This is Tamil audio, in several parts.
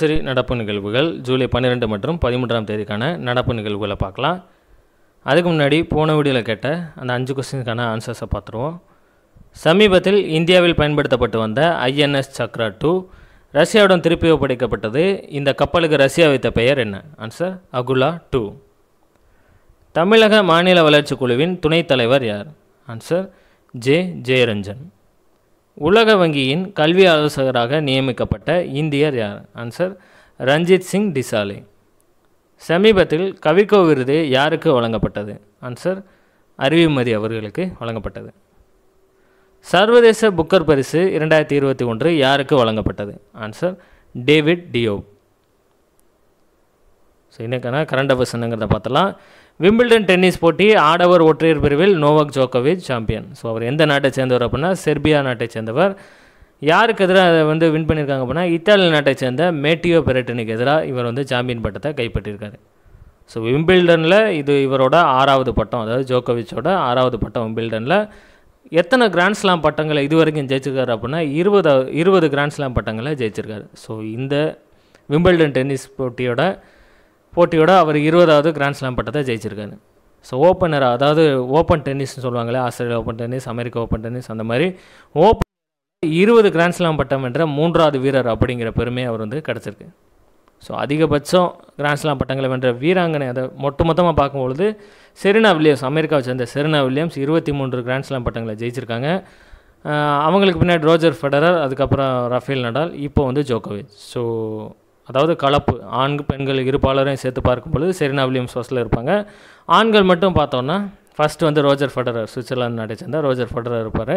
சரி நடப்பு நிகழ்வுகள் ஜூலை பன்னிரெண்டு மற்றும் பதிமூன்றாம் தேதிக்கான நடப்பு நிகழ்வுகளை பார்க்கலாம் அதுக்கு முன்னாடி போன வீடியோவில் கேட்ட அந்த அஞ்சு கொஸ்டினுக்கான ஆன்சர்ஸை பார்த்துருவோம் சமீபத்தில் இந்தியாவில் பயன்படுத்தப்பட்டு வந்த ஐஎன்எஸ் சக்ரா டூ ரஷ்யாவுடன் திருப்பி ஒப்படைக்கப்பட்டது இந்த கப்பலுக்கு ரஷ்யா வைத்த பெயர் என்ன ஆன்சர் அகுலா டூ தமிழக மாநில வளர்ச்சி குழுவின் துணைத் தலைவர் யார் ஆன்சர் ஜே ஜெயரஞ்சன் உலக வங்கியின் கல்வி ஆலோசகராக நியமிக்கப்பட்ட இந்தியர் யார் ஆன்சர் ரஞ்சித் சிங் டிசாலே சமீபத்தில் கவிக்கோ விருது யாருக்கு வழங்கப்பட்டது ஆன்சர் அறிவுமதி அவர்களுக்கு வழங்கப்பட்டது சர்வதேச புக்கர் பரிசு இரண்டாயிரத்தி இருபத்தி ஒன்று யாருக்கு வழங்கப்பட்டது ஆன்சர் டேவிட் டியோ ஸோ இன்னைக்கான கரண்ட் அஃபர்ஸ் என்னங்கிறத பார்த்தலாம் விம்பிள்டன் டென்னிஸ் போட்டி ஆடவர் ஒற்றையர் பிரிவில் நோவாக் ஜோக்கோவிச் சாம்பியன் ஸோ அவர் எந்த நாட்டை சேர்ந்தவர் அப்படின்னா செர்பியா நாட்டை சேர்ந்தவர் யாருக்கு எதிராக அதை வந்து வின் பண்ணியிருக்காங்க அப்படின்னா இத்தாலி நாட்டை சேர்ந்த மேட்டியோ பெரட்டனுக்கு எதிராக இவர் வந்து சாம்பியன் பட்டத்தை கைப்பற்றியிருக்காரு ஸோ விம்பிள்டனில் இது இவரோட ஆறாவது பட்டம் அதாவது ஜோக்கோவிச்சோட ஆறாவது பட்டம் விம்பிள்டனில் எத்தனை கிராண்ட்ஸ்லாம் பட்டங்களை இது வரைக்கும் ஜெயிச்சிருக்காரு அப்படின்னா இருபது இருபது கிராண்ட்ஸ்லாம் பட்டங்களை ஜெயிச்சிருக்காரு ஸோ இந்த விம்பிள்டன் டென்னிஸ் போட்டியோட போட்டியோட அவர் இருபதாவது கிராண்ட்ஸ்லாம் பட்டத்தை ஜெயிச்சிருக்காரு ஸோ ஓப்பனராக அதாவது ஓப்பன் டென்னிஸ்னு சொல்லுவாங்களே Australia open tennis America open tennis அந்த மாதிரி ஓப்பன் இருபது கிராண்ட்ஸ்லாம் பட்டம் என்ற மூன்றாவது வீரர் அப்படிங்கிற பெருமை அவர் வந்து கிடச்சிருக்கு ஸோ அதிகபட்சம் கிராண்ட்ஸ்லாம் பட்டங்களை வென்ற வீராங்கனை அதை மொத்தமாக பார்க்கும்பொழுது செரினா வில்லியம்ஸ் அமெரிக்காவை சேர்ந்த செரினா வில்லியம்ஸ் இருபத்தி மூன்று கிராண்ட்ஸ்லாம் பட்டங்களை ஜெயிச்சிருக்காங்க அவங்களுக்கு பின்னாடி ரோஜர் ஃபெடரர் அதுக்கப்புறம் ரஃபேல் நடால் இப்போ வந்து ஜோக்கோவிச் ஸோ அதாவது கலப்பு ஆண் பெண்கள் இருப்பாளரையும் சேர்த்து பார்க்கும்பொழுது செரினா வில்லியம்ஸ் ஃபஸ்ட்டில் இருப்பாங்க ஆண்கள் மட்டும் பார்த்தோன்னா ஃபஸ்ட்டு வந்து ரோஜர் ஃபெடரர் சுவிட்சர்லாந்து நாட்டை சேர்ந்த ரோஜர் ஃபெடரர் இருப்பார்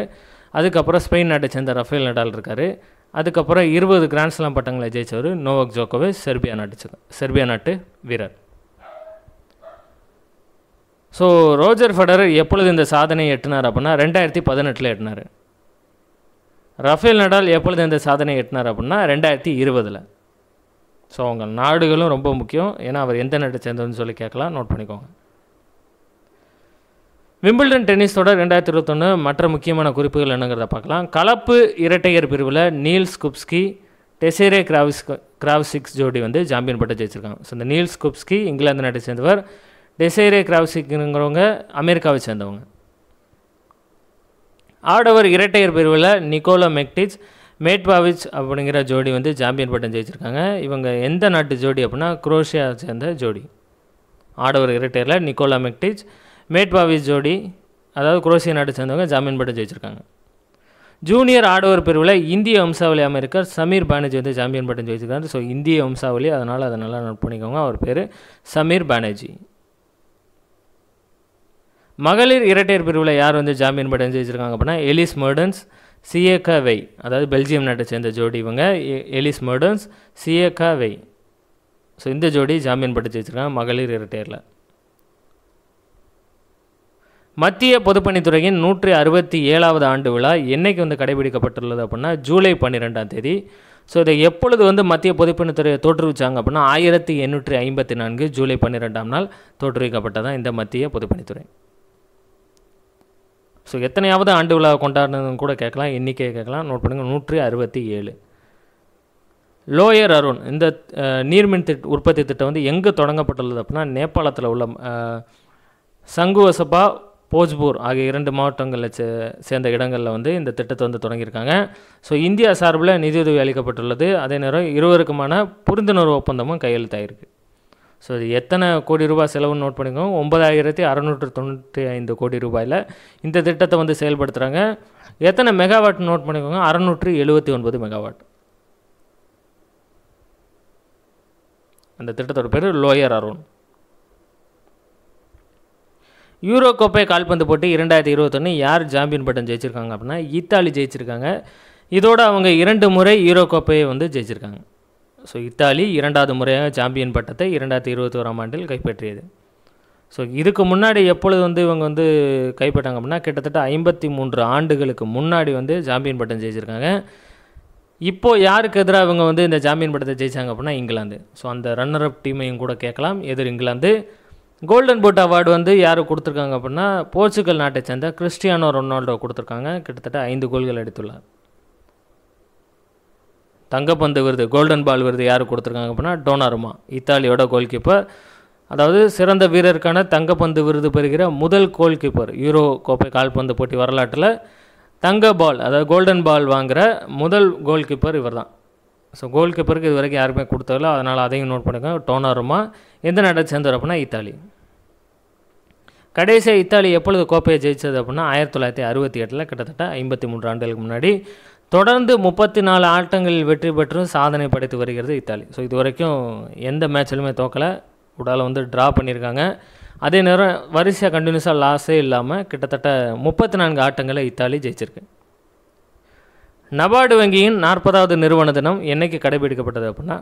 அதுக்கப்புறம் ஸ்பெயின் நாட்டை சேர்ந்த ரஃபேல் நடால் இருக்கார் அதுக்கப்புறம் இருபது கிராண்ட்ஸ்லாம் பட்டங்களை ஜெயித்தவர் நோவக் ஜோக்கோவே செர்பியா நாட்டு செர்பியா நாட்டு வீரர் ஸோ ரோஜர் ஃபெடரர் எப்பொழுது இந்த சாதனையை எட்டினார் அப்படின்னா ரெண்டாயிரத்தி பதினெட்டில் எட்டினார் ரஃபேல் நடால் எப்பொழுது இந்த சாதனையை எட்டினார் அப்படின்னா ரெண்டாயிரத்தி இருபதில் ஸோ அவங்க நாடுகளும் ரொம்ப முக்கியம் ஏன்னா அவர் எந்த நாட்டை சேர்ந்தவர்னு சொல்லி கேட்கலாம் நோட் பண்ணிக்கோங்க விம்பிள்டன் டென்னிஸ் தொடர் ரெண்டாயிரத்தி இருபத்தொன்று மற்ற முக்கியமான குறிப்புகள் என்னங்கிறத பார்க்கலாம் கலப்பு இரட்டையர் பிரிவில் நீல்ஸ் குப்ஸ்கி டெசேரே கிராவிஸ் கிராவிசிக்ஸ் ஜோடி வந்து சாம்பியன் பட்டம் ஜெயிச்சிருக்காங்க ஸோ இந்த நீல்ஸ் குப்ஸ்கி இங்கிலாந்து நாட்டை சேர்ந்தவர் டெசேரே கிராவ்சிக்ங்கிறவங்க அமெரிக்காவை சேர்ந்தவங்க ஆடவர் இரட்டையர் பிரிவில் நிக்கோலா மெக்டிச் மேட்பாவிச் அப்படிங்கிற ஜோடி வந்து சாம்பியன் பட்டம் ஜெயிச்சிருக்காங்க இவங்க எந்த நாட்டு ஜோடி அப்படின்னா குரோஷியா சேர்ந்த ஜோடி ஆடவர் இரட்டையரில் நிக்கோலா மெக்டிச் மேட்பாவிச் ஜோடி அதாவது குரோஷியா நாட்டை சேர்ந்தவங்க ஜாமீன் பட்டம் ஜெயிச்சிருக்காங்க ஜூனியர் ஆடவர் பிரிவில் இந்திய வம்சாவளி அமெரிக்கர் சமீர் பானர்ஜி வந்து சாம்பியன் பட்டம் ஜெயிச்சிருக்காரு ஸோ இந்திய வம்சாவளி அதனால் அதை நல்லா நோட் பண்ணிக்கோங்க அவர் பேர் சமீர் பானர்ஜி மகளிர் இரட்டையர் பிரிவில் யார் வந்து ஜாமியன் பட்டம் ஜெயிச்சிருக்காங்க அப்படின்னா எலிஸ் மர்டன்ஸ் சிஏகாவை அதாவது பெல்ஜியம் நாட்டை சேர்ந்த ஜோடி இவங்க எலிஸ் மர்டன்ஸ் சியேகா சிஏகாவை ஸோ இந்த ஜோடி ஜாமீன் பட்டு வச்சுருக்காங்க மகளிர் இரட்டையரில் மத்திய பொதுப்பணித்துறையின் நூற்றி அறுபத்தி ஏழாவது ஆண்டு விழா என்றைக்கு வந்து கடைபிடிக்கப்பட்டுள்ளது அப்படின்னா ஜூலை பன்னிரெண்டாம் தேதி ஸோ இதை எப்பொழுது வந்து மத்திய பொதுப்பணித்துறையை தோற்றுவிச்சாங்க அப்படின்னா ஆயிரத்தி எண்ணூற்றி ஐம்பத்தி நான்கு ஜூலை பன்னிரெண்டாம் நாள் தோற்றுவிக்கப்பட்டதான் இந்த மத்திய பொதுப்பணித்துறை ஸோ எத்தனையாவது ஆண்டு விழா கொண்டாடுனதுன்னு கூட கேட்கலாம் எண்ணிக்கையை கேட்கலாம் நோட் பண்ணுங்கள் நூற்றி அறுபத்தி ஏழு லோயர் அருண் இந்த நீர்மின் திட் உற்பத்தி திட்டம் வந்து எங்கே தொடங்கப்பட்டுள்ளது அப்படின்னா நேபாளத்தில் உள்ள சங்குவசபா போஜ்பூர் ஆகிய இரண்டு மாவட்டங்களில் சே சேர்ந்த இடங்களில் வந்து இந்த திட்டத்தை வந்து தொடங்கியிருக்காங்க ஸோ இந்தியா சார்பில் நிதியுதவி அளிக்கப்பட்டுள்ளது அதே நேரம் இருவருக்குமான புரிந்துணர்வு ஒப்பந்தமும் கையெழுத்தாயிருக்கு ஸோ இது எத்தனை கோடி ரூபாய் செலவுன்னு நோட் பண்ணிக்கோங்க ஒன்பதாயிரத்தி அறநூற்று தொண்ணூற்றி ஐந்து கோடி ரூபாயில் இந்த திட்டத்தை வந்து செயல்படுத்துகிறாங்க எத்தனை மெகாவாட் நோட் பண்ணிக்கோங்க அறநூற்று எழுபத்தி ஒன்பது மெகாவாட் அந்த திட்டத்தோட பேர் லோயர் அருண் யூரோ கோப்பை கால்பந்து போட்டு இரண்டாயிரத்தி இருபத்தொன்று யார் ஜாம்பியன் பட்டம் ஜெயிச்சிருக்காங்க அப்படின்னா இத்தாலி ஜெயிச்சிருக்காங்க இதோடு அவங்க இரண்டு முறை யூரோ கோப்பையை வந்து ஜெயிச்சிருக்காங்க ஸோ இத்தாலி இரண்டாவது முறையாக சாம்பியன் பட்டத்தை இரண்டாயிரத்தி இருபத்தி ஓராம் ஆண்டில் கைப்பற்றியது ஸோ இதுக்கு முன்னாடி எப்பொழுது வந்து இவங்க வந்து கைப்பற்றாங்க அப்படின்னா கிட்டத்தட்ட ஐம்பத்தி மூன்று ஆண்டுகளுக்கு முன்னாடி வந்து சாம்பியன் பட்டம் ஜெயிச்சிருக்காங்க இப்போது யாருக்கு எதிராக இவங்க வந்து இந்த ஜாம்பியன் பட்டத்தை ஜெயித்தாங்க அப்படின்னா இங்கிலாந்து ஸோ அந்த ரன்னர் அப் டீமையும் கூட கேட்கலாம் எதிர் இங்கிலாந்து கோல்டன் போட் அவார்டு வந்து யார் கொடுத்துருக்காங்க அப்படின்னா போர்ச்சுகல் நாட்டை சேர்ந்த கிறிஸ்டியானோ ரொனால்டோ கொடுத்துருக்காங்க கிட்டத்தட்ட ஐந்து கோல்கள் அடித்துள்ளார் தங்கப்பந்து விருது கோல்டன் பால் விருது யார் கொடுத்துருக்காங்க அப்படின்னா டோனாருமா இத்தாலியோட கோல் கீப்பர் அதாவது சிறந்த வீரருக்கான தங்கப்பந்து விருது பெறுகிற முதல் கோல் கீப்பர் யூரோ கோப்பை கால்பந்து போட்டி வரலாற்றில் தங்க பால் அதாவது கோல்டன் பால் வாங்குகிற முதல் கோல் கீப்பர் இவர் தான் ஸோ கோல் கீப்பருக்கு இது வரைக்கும் யாருமே கொடுத்ததில்ல அதனால் அதையும் நோட் பண்ணுங்க டோனாருமா எந்த நாட்டை சேர்ந்தவர் அப்படின்னா இத்தாலி கடைசியாக இத்தாலி எப்பொழுது கோப்பையை ஜெயித்தது அப்படின்னா ஆயிரத்தி தொள்ளாயிரத்தி அறுபத்தி எட்டில் கிட்டத்தட்ட ஐம்பத்தி மூன்று ஆண்டுகளுக்கு முன்னாடி தொடர்ந்து முப்பத்தி நாலு ஆட்டங்களில் வெற்றி பெற்றும் சாதனை படைத்து வருகிறது இத்தாலி ஸோ இது வரைக்கும் எந்த மேட்ச்லையுமே தோக்கலை உடால வந்து ட்ரா பண்ணியிருக்காங்க அதே நேரம் வரிசையாக கண்டினியூஸாக லாஸே இல்லாமல் கிட்டத்தட்ட முப்பத்தி நான்கு ஆட்டங்களை இத்தாலி ஜெயிச்சிருக்கு நபார்டு வங்கியின் நாற்பதாவது நிறுவன தினம் என்றைக்கு கடைபிடிக்கப்பட்டது அப்படின்னா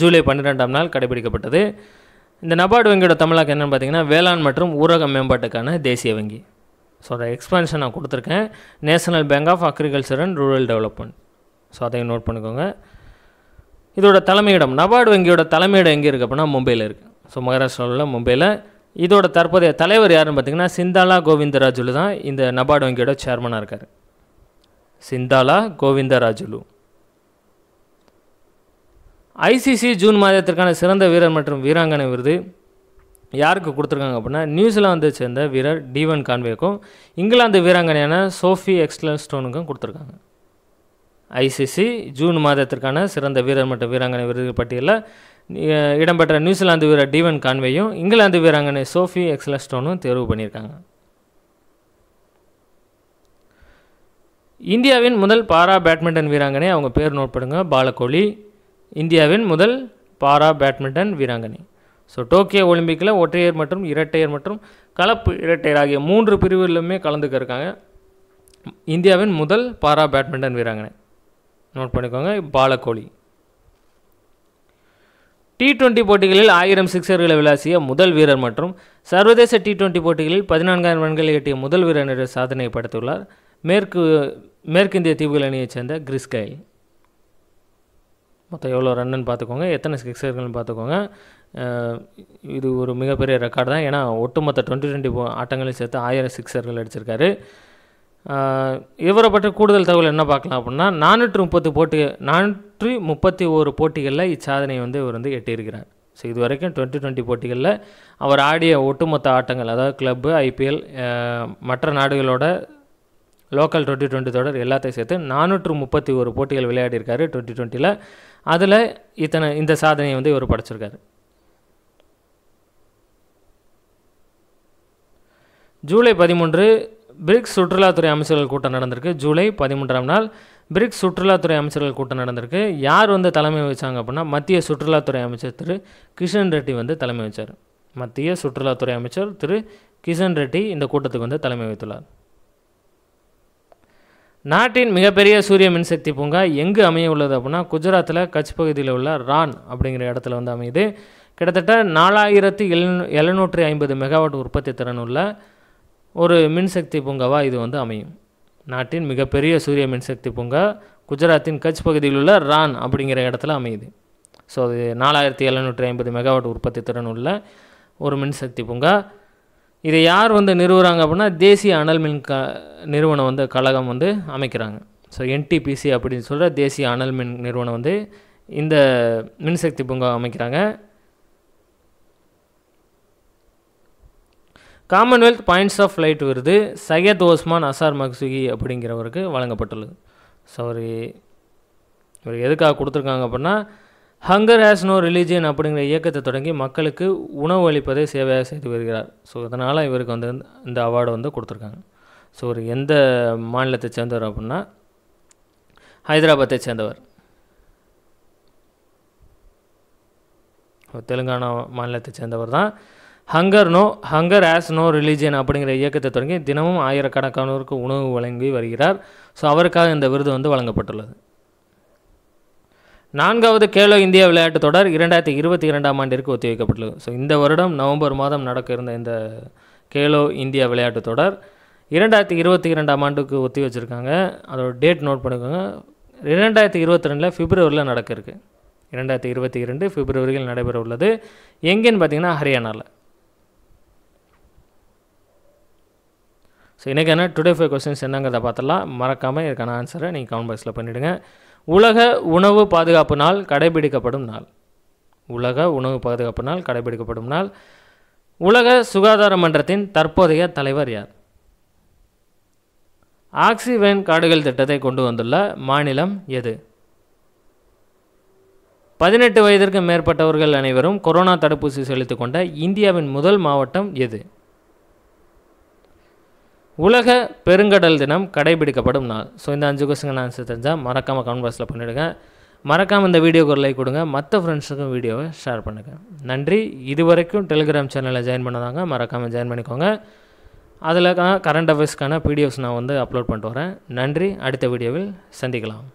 ஜூலை பன்னிரெண்டாம் நாள் கடைபிடிக்கப்பட்டது இந்த நபார்டு வங்கியோட தமிழாக்கம் என்னென்னு பார்த்தீங்கன்னா வேளாண் மற்றும் ஊரக மேம்பாட்டுக்கான தேசிய வங்கி ஸோ அதை எக்ஸ்பென்ஷன் நான் கொடுத்துருக்கேன் national bank of agriculture and rural development so அதையும் நோட் பண்ணிக்கோங்க இதோட தலைமையிடம் நபார்டு வங்கியோட தலைமையிடம் எங்கே இருக்குது அப்படின்னா மும்பையில் இருக்குது ஸோ மகாராஷ்டிராவில் மும்பையில் இதோட தற்போதைய தலைவர் யாருன்னு பார்த்தீங்கன்னா சிந்தாலா கோவிந்தராஜுலு தான் இந்த நபார்டு வங்கியோட சேர்மனாக இருக்கார் சிந்தாலா கோவிந்தராஜுலு ஐசிசி ஜூன் மாதத்திற்கான சிறந்த வீரர் மற்றும் வீராங்கனை விருது யாருக்கு கொடுத்துருக்காங்க அப்படின்னா நியூசிலாந்தை சேர்ந்த வீரர் டீவன் கான்வேக்கும் இங்கிலாந்து வீராங்கனையான சோஃபி எக்ஸ்லன் ஸ்டோனுக்கும் கொடுத்துருக்காங்க ஐசிசி ஜூன் மாதத்திற்கான சிறந்த வீரர் மற்றும் வீராங்கனை விருது பட்டியலில் இடம்பெற்ற நியூசிலாந்து வீரர் டீவன் கான்வேயும் இங்கிலாந்து வீராங்கனை சோஃபி எக்ஸ்லன் ஸ்டோனும் தேர்வு பண்ணியிருக்காங்க இந்தியாவின் முதல் பாரா பேட்மிண்டன் வீராங்கனை அவங்க பேர் நோட்படுங்க பாலகோலி இந்தியாவின் முதல் பாரா பேட்மிண்டன் வீராங்கனை ஸோ டோக்கியோ ஒலிம்பிக்கில் ஒற்றையர் மற்றும் இரட்டையர் மற்றும் கலப்பு இரட்டையர் ஆகிய மூன்று பிரிவுகளிலுமே கலந்துக்க இருக்காங்க இந்தியாவின் முதல் பாரா பேட்மிண்டன் வீராங்கனை நோட் பண்ணிக்கோங்க பாலக்கோழி டி டுவெண்ட்டி போட்டிகளில் ஆயிரம் சிக்ஸர்களை விளாசிய முதல் வீரர் மற்றும் சர்வதேச டி டுவெண்ட்டி போட்டிகளில் பதினான்காயிரம் ரன்களை எட்டிய முதல் வீரர் என்ற சாதனையை படைத்துள்ளார் மேற்கு மேற்கிந்திய தீவுகள் அணியைச் சேர்ந்த கிரிஸ்கை மொத்தம் எவ்வளோ ரன்னுன்னு பார்த்துக்கோங்க எத்தனை சிக்ஸர்கள்னு பார்த்துக்கோங்க இது ஒரு மிகப்பெரிய ரெக்கார்டு தான் ஏன்னா ஒட்டுமொத்த டுவெண்ட்டி டுவெண்ட்டி ஆட்டங்களையும் சேர்த்து ஆயிரம் சிக்ஸர்கள் அடிச்சிருக்காரு இவரை பற்றி கூடுதல் தகவல் என்ன பார்க்கலாம் அப்படின்னா நானூற்றி முப்பத்தி போட்டி நானூற்றி முப்பத்தி ஒரு போட்டிகளில் இச்சாதனை வந்து இவர் வந்து எட்டியிருக்கிறார் ஸோ இது வரைக்கும் டுவெண்ட்டி டுவெண்ட்டி போட்டிகளில் அவர் ஆடிய ஒட்டுமொத்த ஆட்டங்கள் அதாவது கிளப்பு ஐபிஎல் மற்ற நாடுகளோட லோக்கல் டுவெண்ட்டி டுவெண்ட்டி தொடர் எல்லாத்தையும் சேர்த்து நானூற்று முப்பத்தி ஒரு போட்டிகள் விளையாடியிருக்காரு டுவெண்ட்டி டுவெண்ட்டியில் அதில் இத்தனை இந்த சாதனையை வந்து இவர் படைச்சிருக்காரு ஜூலை பதிமூன்று பிரிக்ஸ் சுற்றுலாத்துறை அமைச்சர்கள் கூட்டம் நடந்திருக்கு ஜூலை பதிமூன்றாம் நாள் பிரிக்ஸ் சுற்றுலாத்துறை அமைச்சர்கள் கூட்டம் நடந்திருக்கு யார் வந்து தலைமை வச்சாங்க அப்படின்னா மத்திய சுற்றுலாத்துறை அமைச்சர் திரு கிஷன் ரெட்டி வந்து தலைமை வச்சார் மத்திய சுற்றுலாத்துறை அமைச்சர் திரு கிஷன் ரெட்டி இந்த கூட்டத்துக்கு வந்து தலைமை வைத்துள்ளார் நாட்டின் மிகப்பெரிய சூரிய மின்சக்தி பூங்கா எங்கு அமைய உள்ளது அப்படின்னா குஜராத்தில் கட்ச் பகுதியில் உள்ள ரான் அப்படிங்கிற இடத்துல வந்து அமையுது கிட்டத்தட்ட நாலாயிரத்தி எழுநூற்றி ஐம்பது மெகாவாட் உற்பத்தி திறன் உள்ள ஒரு மின்சக்தி பூங்காவாக இது வந்து அமையும் நாட்டின் மிகப்பெரிய சூரிய மின்சக்தி பூங்கா குஜராத்தின் கட்ச் பகுதியில் உள்ள ரான் அப்படிங்கிற இடத்துல அமையுது ஸோ அது நாலாயிரத்தி எழுநூற்றி ஐம்பது மெகாவாட் உற்பத்தி திறன் உள்ள ஒரு மின்சக்தி பூங்கா இதை யார் வந்து நிறுவுறாங்க அப்படின்னா தேசிய அனல் மின் க நிறுவனம் வந்து கழகம் வந்து அமைக்கிறாங்க ஸோ என்டிபிசி அப்படின்னு சொல்கிற தேசிய அனல் மின் நிறுவனம் வந்து இந்த மின்சக்தி பூங்கா அமைக்கிறாங்க காமன்வெல்த் பாயிண்ட்ஸ் ஆஃப் லைட் விருது சையத் ஓஸ்மான் அசார் மக்சுகி அப்படிங்கிறவருக்கு வழங்கப்பட்டுள்ளது ஸோ அவர் இவர் எதுக்காக கொடுத்துருக்காங்க அப்படின்னா ஹங்கர் ஹேஸ் நோ ரிலீஜியன் அப்படிங்கிற இயக்கத்தை தொடங்கி மக்களுக்கு உணவு அளிப்பதை சேவையாக செய்து வருகிறார் ஸோ இதனால் இவருக்கு வந்து இந்த அவார்டு வந்து கொடுத்துருக்காங்க ஸோ இவர் எந்த மாநிலத்தை சேர்ந்தவர் அப்படின்னா ஹைதராபாத்தை சேர்ந்தவர் தெலுங்கானா மாநிலத்தை சேர்ந்தவர் தான் hunger no hunger has no religion அப்படிங்கிற இயக்கத்தை தொடங்கி தினமும் ஆயிரக்கணக்கானோருக்கு உணவு வழங்கி வருகிறார் ஸோ அவருக்காக இந்த விருது வந்து வழங்கப்பட்டுள்ளது நான்காவது கேலோ இந்தியா விளையாட்டுத் தொடர் இரண்டாயிரத்தி இருபத்தி இரண்டாம் ஆண்டிற்கு ஒத்திவைக்கப்பட்டுள்ளது ஸோ இந்த வருடம் நவம்பர் மாதம் நடக்க இருந்த இந்த கேலோ இந்தியா விளையாட்டுத் தொடர் இரண்டாயிரத்தி இருபத்தி இரண்டாம் ஆண்டுக்கு ஒத்தி வச்சுருக்காங்க அதோட டேட் நோட் பண்ணிக்கோங்க இரண்டாயிரத்தி இருபத்தி ரெண்டில் பிப்ரவரியில் நடக்க இருக்குது இரண்டாயிரத்தி இருபத்தி இரண்டு பிப்ரவரியில் நடைபெற உள்ளது எங்கேன்னு பார்த்தீங்கன்னா ஹரியானாவில் ஸோ என்ன டுடே ஃபைவ் கொஸ்டின்ஸ் என்னங்கிறத பார்த்தலாம் மறக்காமல் இதுக்கான ஆன்சரை நீங்கள் கமெண்ட் பாக்ஸில் பண்ணிவிடுங்க உலக உணவு பாதுகாப்பு நாள் கடைபிடிக்கப்படும் நாள் உலக உணவு பாதுகாப்பு நாள் கடைபிடிக்கப்படும் நாள் உலக சுகாதார மன்றத்தின் தற்போதைய தலைவர் யார் ஆக்சிவேன் காடுகள் திட்டத்தை கொண்டு வந்துள்ள மாநிலம் எது பதினெட்டு வயதிற்கு மேற்பட்டவர்கள் அனைவரும் கொரோனா தடுப்பூசி செலுத்திக்கொண்ட இந்தியாவின் முதல் மாவட்டம் எது உலக பெருங்கடல் தினம் கடைபிடிக்கப்படும் நாள் ஸோ இந்த அஞ்சு கொஸ்டின் ஆன்சர் தெரிஞ்சால் மறக்காமல் கமெண்ட் பாக்ஸில் பண்ணிவிடுங்க மறக்காமல் இந்த வீடியோக்கு ஒரு லைக் கொடுங்க மற்ற ஃப்ரெண்ட்ஸுக்கும் வீடியோவை ஷேர் பண்ணுங்கள் நன்றி இது வரைக்கும் டெலிகிராம் சேனலில் ஜாயின் பண்ணதாங்க மறக்காமல் ஜாயின் பண்ணிக்கோங்க அதில் கரண்ட் அஃபேர்ஸ்க்கான பிடிஎஃப்ஸ் நான் வந்து அப்லோட் பண்ணிட்டு வரேன் நன்றி அடுத்த வீடியோவில் சந்திக்கலாம்